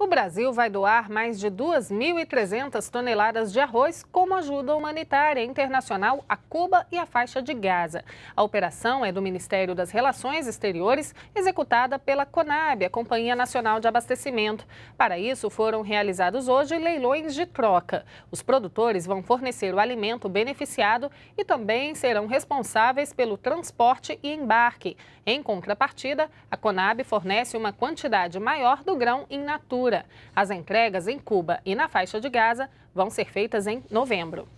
O Brasil vai doar mais de 2.300 toneladas de arroz como ajuda humanitária internacional a Cuba e a faixa de Gaza. A operação é do Ministério das Relações Exteriores, executada pela CONAB, a Companhia Nacional de Abastecimento. Para isso, foram realizados hoje leilões de troca. Os produtores vão fornecer o alimento beneficiado e também serão responsáveis pelo transporte e embarque. Em contrapartida, a CONAB fornece uma quantidade maior do grão in natura. As entregas em Cuba e na faixa de Gaza vão ser feitas em novembro.